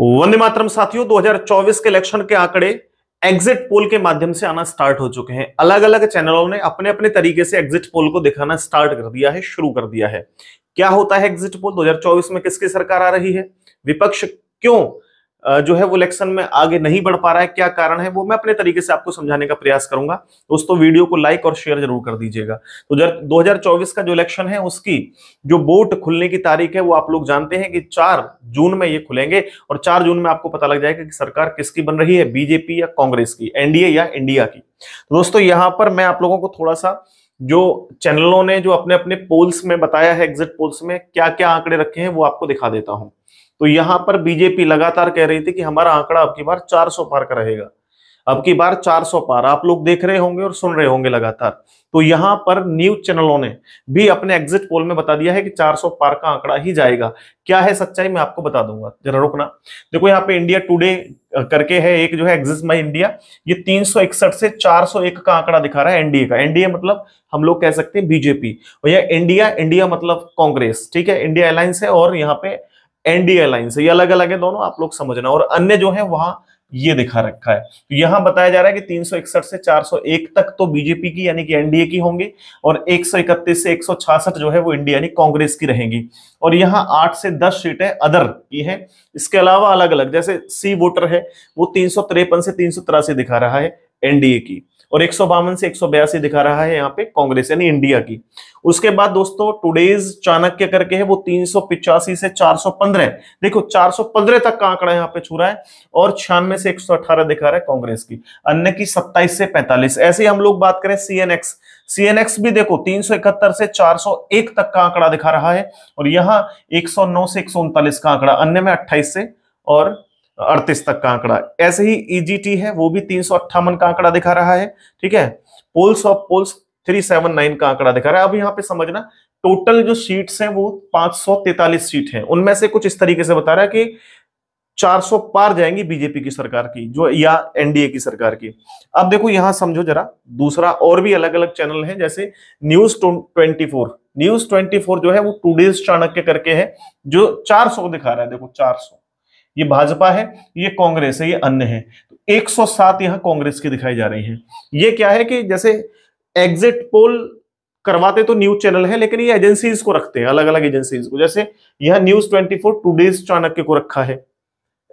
वंदे मातरम साथियों 2024 के इलेक्शन के आंकड़े एग्जिट पोल के माध्यम से आना स्टार्ट हो चुके हैं अलग अलग चैनलों ने अपने अपने तरीके से एग्जिट पोल को दिखाना स्टार्ट कर दिया है शुरू कर दिया है क्या होता है एग्जिट पोल 2024 में किसकी सरकार आ रही है विपक्ष क्यों जो है वो इलेक्शन में आगे नहीं बढ़ पा रहा है क्या कारण है वो मैं अपने तरीके से आपको समझाने का प्रयास करूंगा दोस्तों वीडियो को लाइक और शेयर जरूर कर दीजिएगा तो दो हजार का जो इलेक्शन है उसकी जो वोट खुलने की तारीख है वो आप लोग जानते हैं कि चार जून में ये खुलेंगे और चार जून में आपको पता लग जाएगा कि सरकार किसकी बन रही है बीजेपी या कांग्रेस की एनडीए या इंडिया की तो दोस्तों यहाँ पर मैं आप लोगों को थोड़ा सा जो चैनलों ने जो अपने अपने पोल्स में बताया है एग्जिट पोल्स में क्या क्या आंकड़े रखे हैं वो आपको दिखा देता हूं तो यहां पर बीजेपी लगातार कह रही थी कि हमारा आंकड़ा अब की बार 400 पार का रहेगा अब की बार 400 पार आप लोग देख रहे होंगे और सुन रहे होंगे लगातार तो यहां पर न्यूज चैनलों ने भी अपने एग्जिट पोल में बता दिया है कि 400 पार का आंकड़ा ही जाएगा क्या है सच्चाई मैं आपको बता दूंगा जरा रुकना देखो यहाँ पे इंडिया टुडे करके है एक जो है एग्जिट माई इंडिया ये तीन से 401 का आंकड़ा दिखा रहा है एनडीए का एनडीए मतलब हम लोग कह सकते हैं बीजेपी और यह इंडिया इंडिया मतलब कांग्रेस ठीक है इंडिया अलायंस है और यहाँ पे एनडीए लाइन से ये अलग अलग है दोनों आप लोग समझना और अन्य जो है वहां ये दिखा रखा है तो यहां बताया जा रहा है कि 361 से 401 तक तो बीजेपी की यानी कि एनडीए की होंगे और 131 से 166 जो है वो इंडिया यानी कांग्रेस की रहेंगी और यहां 8 से 10 सीटें अदर की हैं इसके अलावा अलग अलग जैसे सी वोटर है वो तीन से तीन दिखा रहा है एनडीए की और एक से एक दिखा रहा है यहाँ पे कांग्रेस यानी इंडिया की उसके बाद दोस्तों टूडेज चाणक्य करके है वो तीन से 415 देखो 415 तक का आंकड़ा यहाँ पे छू रहा है और छियानवे से 118 दिखा रहा है कांग्रेस की अन्य की 27 से 45 ऐसे ही हम लोग बात करें सीएनएक्स सीएनएक्स भी देखो तीन से 401 तक का आंकड़ा दिखा रहा है और यहाँ 109 से एक का आंकड़ा अन्य में 28 से और अड़तीस तक का आंकड़ा ऐसे ही ईजीटी e है वो भी तीन सौ अट्ठावन का आंकड़ा दिखा रहा है ठीक है polls of polls three seven nine का आंकड़ा दिखा रहा है अब यहाँ पे समझना टोटल जो सीट्स हैं वो पांच सौ तैतालीस सीट है उनमें से कुछ इस तरीके से बता रहा है कि चार सौ पार जाएंगी बीजेपी की सरकार की जो या एनडीए की सरकार की अब देखो यहां समझो जरा दूसरा और भी अलग अलग चैनल है जैसे News Twenty Four News Twenty Four जो है वो टू डेज चाणक्य करके है जो चार सौ दिखा रहा है देखो चार सौ ये भाजपा है ये कांग्रेस है ये अन्य है तो 107 यहां कांग्रेस की दिखाई जा रही है ये क्या है कि जैसे एग्जिट पोल करवाते तो न्यूज चैनल है लेकिन ये एजेंसीज को रखते हैं अलग अलग एजेंसीज को जैसे यह News Twenty Four Today's Chanakya को रखा है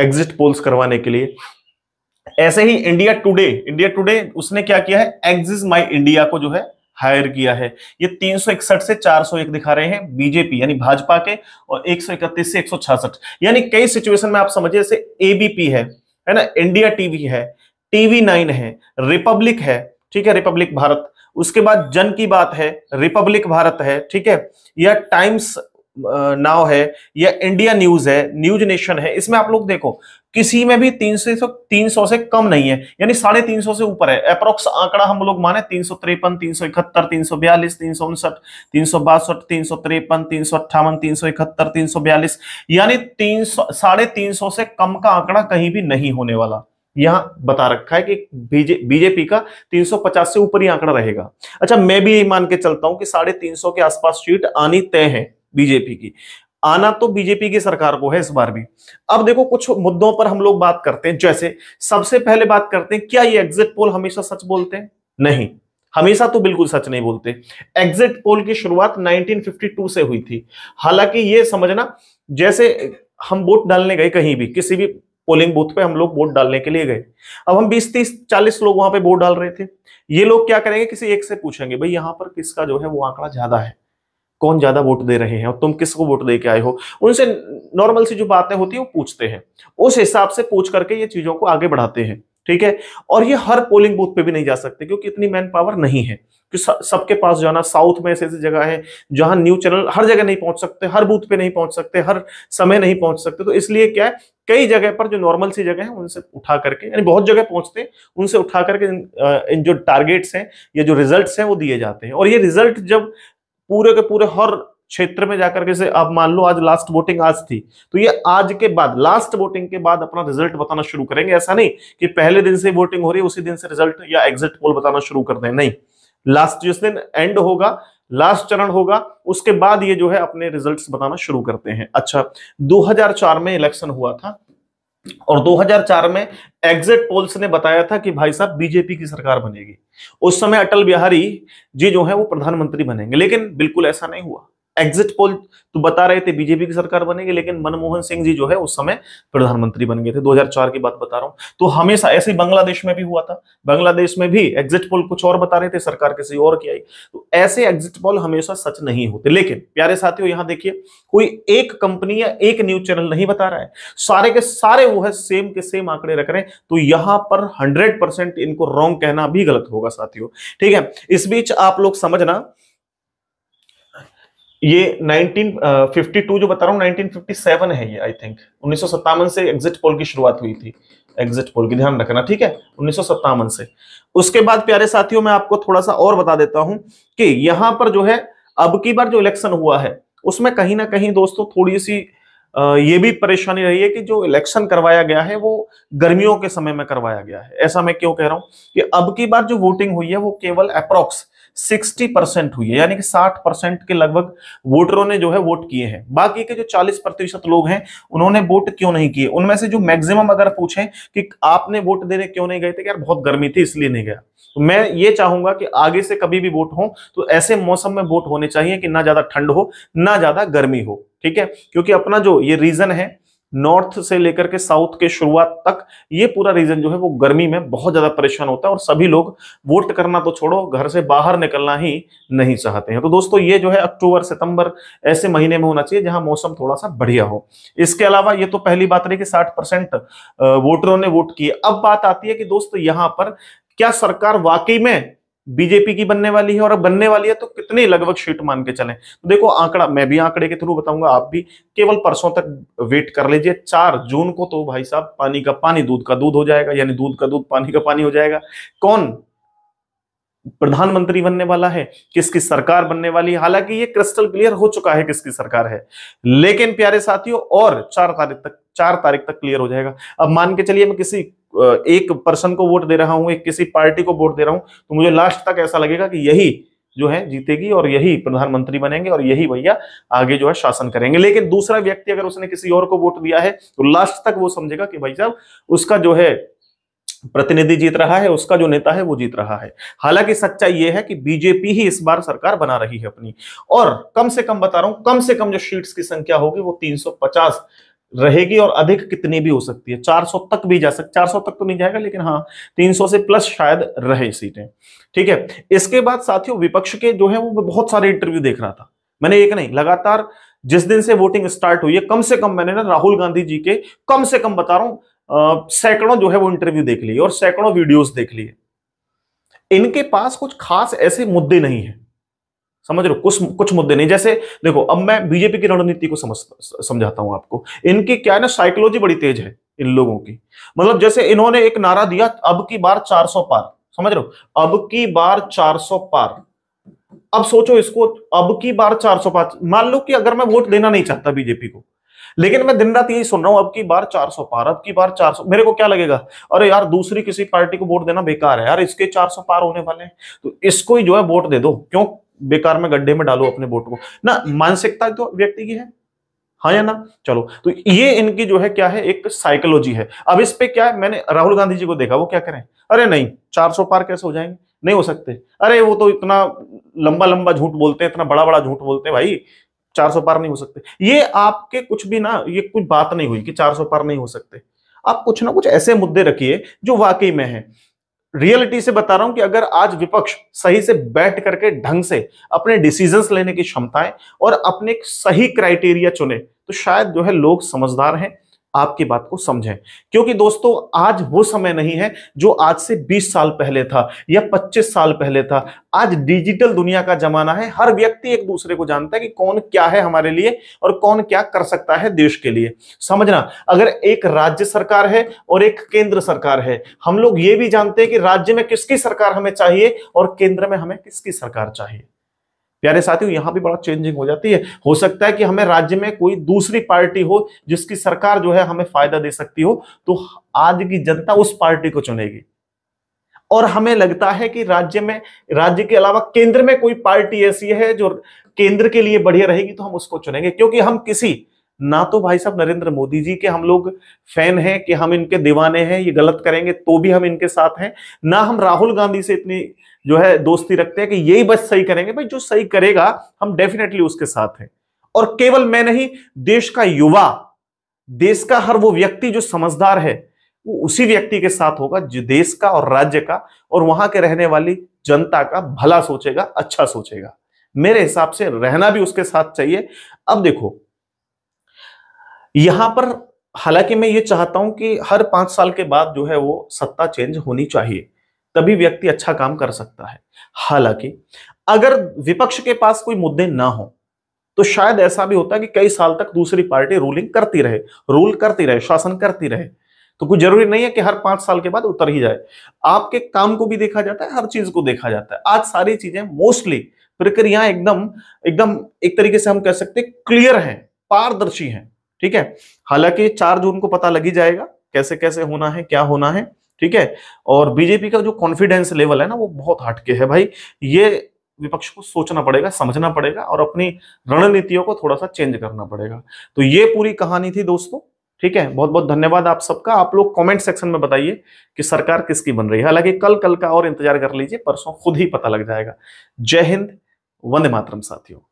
एग्जिट पोल्स करवाने के लिए ऐसे ही इंडिया टुडे इंडिया टुडे उसने क्या किया है एग्जिस माई इंडिया को जो है हायर किया है ये 361 से 401 दिखा रहे हैं बीजेपी यानी भाजपा के और 131 से 166 यानी कई सिचुएशन में आप समझिए जैसे एबीपी है है ना इंडिया टीवी है टीवी नाइन है रिपब्लिक है ठीक है रिपब्लिक भारत उसके बाद जन की बात है रिपब्लिक भारत है ठीक है या टाइम्स नाव है या इंडिया न्यूज है न्यूज नेशन है इसमें आप लोग देखो किसी में भी तीन सौ तीन सौ से कम नहीं है यानी साढ़े तीन सौ से ऊपर है अप्रोक्स आंकड़ा हम लोग माने तीन सौ तिरपन तीन सौ इकहत्तर तीन सौ बयालीस तीन सौ उनसठ तीन सौ बासठ तीन सौ तिरपन तीन सौ अट्ठावन तीन सौ इकहत्तर तीन सौ बयालीस यानी तीन सौ साढ़े तीन सौ से कम का आंकड़ा कहीं भी नहीं होने वाला यहां बता रखा है कि बीजेपी का 350 से ऊपर ही आंकड़ा रहेगा अच्छा मैं भी यही मान के चलता हूं कि साढ़े तीन सौ के आसपास सीट आनी तय है बीजेपी की आना तो बीजेपी की सरकार को है इस बार भी अब देखो कुछ मुद्दों पर हम लोग बात करते हैं जैसे सबसे पहले बात करते हैं क्या ये एग्जिट पोल हमेशा सच बोलते हैं नहीं हमेशा तो बिल्कुल सच नहीं बोलते एग्जिट पोल की शुरुआत 1952 से हुई थी हालांकि ये समझना जैसे हम वोट डालने गए कहीं भी किसी भी पोलिंग बूथ पे हम लोग वोट डालने के लिए गए अब हम 20 30 40 लोग वहां पे वोट डाल रहे थे ये लोग क्या करेंगे किसी एक से पूछेंगे भाई यहां पर किसका जो है वो आंकड़ा ज्यादा है कौन ज्यादा वोट दे रहे हैं और तुम किसको वोट दे के आए हो उनसे नॉर्मल सी जो बातें होती है वो पूछते हैं उस हिसाब से पूछ करके ये चीजों को आगे बढ़ाते हैं ठीक है और ये हर पोलिंग बूथ पे भी नहीं जा सकते क्योंकि इतनी मैन पावर नहीं है कि सबके पास जाना साउथ में ऐसी ऐसी जगह है जहां न्यूज चैनल हर जगह नहीं पहुंच सकते हर बूथ पे नहीं पहुंच सकते हर समय नहीं पहुंच सकते तो इसलिए क्या है कई जगह पर जो नॉर्मल सी जगह है उनसे उठा करके यानी बहुत जगह पहुंचते हैं उनसे उठा करके इन, इन जो टारगेट्स हैं या जो रिजल्ट्स हैं वो दिए जाते हैं और ये रिजल्ट जब पूरे के पूरे हर क्षेत्र में जाकर के से आप मान लो आज लास्ट वोटिंग आज थी तो ये आज के बाद लास्ट वोटिंग के बाद अपना रिजल्ट बताना शुरू करेंगे ऐसा नहीं कि पहले दिन से वोटिंग हो रही है उसी दिन से रिजल्ट या एग्जिट पोल बताना शुरू कर दें नहीं लास्ट जिस दिन एंड होगा लास्ट चरण होगा उसके बाद ये जो है अपने रिजल्ट बताना शुरू करते हैं अच्छा दो में इलेक्शन हुआ था और 2004 में एग्जिट पोल्स ने बताया था कि भाई साहब बीजेपी की सरकार बनेगी उस समय अटल बिहारी जी जो है वो प्रधानमंत्री बनेंगे लेकिन बिल्कुल ऐसा नहीं हुआ एग्जिट पोल तो बता रहे थे बीजेपी की सरकार बनेगी लेकिन मनमोहन सिंह जी जो है उस समय प्रधानमंत्री बन गए थे 2004 की बात बता रहा हूं तो हमेशा ऐसे बांग्लादेश में भी हुआ था बांग्लादेश में भी एग्जिट पोल कुछ और बता रहे थे सरकार किसी और की आई तो ऐसे एग्जिट पोल हमेशा सच नहीं होते लेकिन प्यारे साथियों यहां देखिए कोई एक कंपनी या एक न्यूज चैनल नहीं बता रहा है सारे के सारे वो है सेम के सेम आंकड़े रख रहे हैं तो यहां पर हंड्रेड इनको रॉन्ग कहना भी गलत होगा साथियों ठीक है इस बीच आप लोग समझना ये 1952 जो बता रहा हूँ 1957 है ये आई थिंक उन्नीस से एग्जिट पोल की शुरुआत हुई थी एग्जिट पोल की ध्यान रखना ठीक है उन्नीस से उसके बाद प्यारे साथियों मैं आपको थोड़ा सा और बता देता हूं कि यहां पर जो है अब की बार जो इलेक्शन हुआ है उसमें कहीं ना कहीं दोस्तों थोड़ी सी ये भी परेशानी रही है कि जो इलेक्शन करवाया गया है वो गर्मियों के समय में करवाया गया है ऐसा मैं क्यों कह रहा हूं कि अब की बार जो वोटिंग हुई है वो केवल अप्रोक्स सिक्सटी परसेंट हुई है यानी कि साठ परसेंट के लगभग वोटरों ने जो है वोट किए हैं बाकी के जो चालीस प्रतिशत लोग हैं उन्होंने वोट क्यों नहीं किए उनमें से जो मैक्सिमम अगर पूछें कि आपने वोट देने क्यों नहीं गए थे यार बहुत गर्मी थी इसलिए नहीं गया तो मैं ये चाहूंगा कि आगे से कभी भी वोट हो तो ऐसे मौसम में वोट होने चाहिए कि ना ज्यादा ठंड हो ना ज्यादा गर्मी हो ठीक है क्योंकि अपना जो ये रीजन है नॉर्थ से लेकर के साउथ के शुरुआत तक ये पूरा रीजन जो है वो गर्मी में बहुत ज्यादा परेशान होता है और सभी लोग वोट करना तो छोड़ो घर से बाहर निकलना ही नहीं चाहते हैं तो दोस्तों ये जो है अक्टूबर सितंबर ऐसे महीने में होना चाहिए जहां मौसम थोड़ा सा बढ़िया हो इसके अलावा ये तो पहली बात रही कि साठ परसेंट वोटरों ने वोट किए अब बात आती है कि दोस्तों यहां पर क्या सरकार वाकई में बीजेपी की बनने वाली है और अब बनने वाली है तो कितनी लगभग सीट मान के चले तो देखो आंकड़ा मैं भी आंकड़े के थ्रू बताऊंगा आप भी केवल परसों तक वेट कर लीजिए चार जून को तो भाई साहब पानी का पानी दूध का दूध हो जाएगा यानी दूध का दूध पानी का पानी हो जाएगा कौन प्रधानमंत्री बनने वाला है किसकी सरकार बनने वाली है हालांकि ये क्रिस्टल क्लियर हो चुका है किसकी सरकार है लेकिन प्यारे साथियों और चार तारीख तक चार तारीख तक क्लियर हो जाएगा अब मान के चलिए मैं किसी एक पर्सन को वोट दे रहा हूं एक किसी पार्टी को वोट दे रहा हूं तो मुझे लास्ट तक ऐसा लगेगा कि यही जो है जीतेगी और यही प्रधानमंत्री बनेंगे और यही भैया आगे जो है शासन करेंगे लेकिन दूसरा व्यक्ति अगर उसने किसी और को वोट दिया है तो लास्ट तक वो समझेगा कि भाई साहब उसका जो है प्रतिनिधि जीत रहा है उसका जो नेता है वो जीत रहा है हालांकि सच्चाई यह है कि बीजेपी ही इस बार सरकार बना रही है अपनी और कम से कम बता रहा हूं कम से कम जो सीट्स की संख्या होगी वो 350 रहेगी और अधिक कितनी भी हो सकती है 400 तक भी जा सकती चार सौ तक तो नहीं जाएगा लेकिन हाँ 300 से प्लस शायद रहे सीटें ठीक है इसके बाद साथियों विपक्ष के जो है वो बहुत सारे इंटरव्यू देख रहा था मैंने एक नहीं लगातार जिस दिन से वोटिंग स्टार्ट हुई है कम से कम मैंने ना राहुल गांधी जी के कम से कम बता रहा हूं सैकड़ों जो है वो इंटरव्यू देख लिए और सैकड़ों वीडियोस देख लिए इनके पास कुछ खास ऐसे मुद्दे नहीं है समझ लो कुछ कुछ मुद्दे नहीं जैसे देखो अब मैं बीजेपी की रणनीति को समझ समझाता हूं आपको इनकी क्या है ना साइकोलॉजी बड़ी तेज है इन लोगों की मतलब जैसे इन्होंने एक नारा दिया अब की बार 400 पार समझ रहे हो अब की बार 400 पार अब सोचो इसको अब की बार 400 पार मान लो कि अगर मैं वोट देना नहीं चाहता बीजेपी को लेकिन मैं दिन रात यही सुन रहा हूं अब की बार 400 पार अब की बार 400 मेरे को क्या लगेगा अरे यार दूसरी किसी पार्टी को वोट देना बेकार है यार इसके 400 पार होने वाले हैं तो इसको ही जो है वोट दे दो क्यों बेकार में गड्ढे में डालो अपने वोट को ना मानसिकता तो व्यक्ति की है हाँ या ना चलो तो ये इनकी जो है क्या है एक साइकोलॉजी है अब इस पे क्या है मैंने राहुल गांधी जी को देखा वो क्या करें अरे नहीं 400 पार कैसे हो जाएंगे नहीं हो सकते अरे वो तो इतना लंबा लंबा झूठ बोलते हैं इतना बड़ा बड़ा झूठ बोलते हैं भाई 400 पार नहीं हो सकते ये आपके कुछ भी ना ये कुछ बात नहीं हुई कि 400 पार नहीं हो सकते आप कुछ ना कुछ ऐसे मुद्दे रखिए जो वाकई में है रियलिटी से बता रहा हूं कि अगर आज विपक्ष सही से बैठ करके ढंग से अपने डिसीजंस लेने की क्षमताएं और अपने सही क्राइटेरिया चुने तो शायद जो है लोग समझदार हैं आपकी बात को समझें क्योंकि दोस्तों आज वो समय नहीं है जो आज से 20 साल पहले था या 25 साल पहले था आज डिजिटल दुनिया का जमाना है हर व्यक्ति एक दूसरे को जानता है कि कौन क्या है हमारे लिए और कौन क्या कर सकता है देश के लिए समझना अगर एक राज्य सरकार है और एक केंद्र सरकार है हम लोग ये भी जानते हैं कि राज्य में किसकी सरकार हमें चाहिए और केंद्र में हमें किसकी सरकार चाहिए प्यारे साथियों यहां भी बड़ा चेंजिंग हो जाती है हो सकता है कि हमें राज्य में कोई दूसरी पार्टी हो जिसकी सरकार जो है हमें फायदा दे सकती हो तो आज की जनता उस पार्टी को चुनेगी और हमें लगता है कि राज्य में राज्य के अलावा केंद्र में कोई पार्टी ऐसी है जो केंद्र के लिए बढ़िया रहेगी तो हम उसको चुनेंगे क्योंकि हम किसी ना तो भाई साहब नरेंद्र मोदी जी के हम लोग फैन हैं कि हम इनके दीवाने हैं ये गलत करेंगे तो भी हम इनके साथ हैं ना हम राहुल गांधी से इतनी जो है दोस्ती रखते हैं कि यही बस सही करेंगे भाई जो सही करेगा हम डेफिनेटली उसके साथ हैं और केवल मैं नहीं देश का युवा देश का हर वो व्यक्ति जो समझदार है वो उसी व्यक्ति के साथ होगा जो देश का और राज्य का और वहां के रहने वाली जनता का भला सोचेगा अच्छा सोचेगा मेरे हिसाब से रहना भी उसके साथ चाहिए अब देखो यहां पर हालांकि मैं ये चाहता हूं कि हर पांच साल के बाद जो है वो सत्ता चेंज होनी चाहिए तभी व्यक्ति अच्छा काम कर सकता है हालांकि अगर विपक्ष के पास कोई मुद्दे ना हो तो शायद ऐसा भी होता है कि कई साल तक दूसरी पार्टी रूलिंग करती रहे रूल करती रहे शासन करती रहे तो कोई जरूरी नहीं है कि हर पांच साल के बाद उतर ही जाए आपके काम को भी देखा जाता है हर चीज को देखा जाता है आज सारी चीजें मोस्टली प्रक्रिया एकदम एकदम एक तरीके से हम कह सकते हैं क्लियर है पारदर्शी है ठीक है हालांकि चार जून को पता लगी जाएगा कैसे कैसे होना है क्या होना है ठीक है और बीजेपी का जो कॉन्फिडेंस लेवल है ना वो बहुत हटके है भाई ये विपक्ष को सोचना पड़ेगा समझना पड़ेगा और अपनी रणनीतियों को थोड़ा सा चेंज करना पड़ेगा तो ये पूरी कहानी थी दोस्तों ठीक है बहुत बहुत धन्यवाद आप सबका आप लोग कमेंट सेक्शन में बताइए कि सरकार किसकी बन रही है हालांकि कल कल का और इंतजार कर लीजिए परसों खुद ही पता लग जाएगा जय हिंद वंदे मातरम साथियों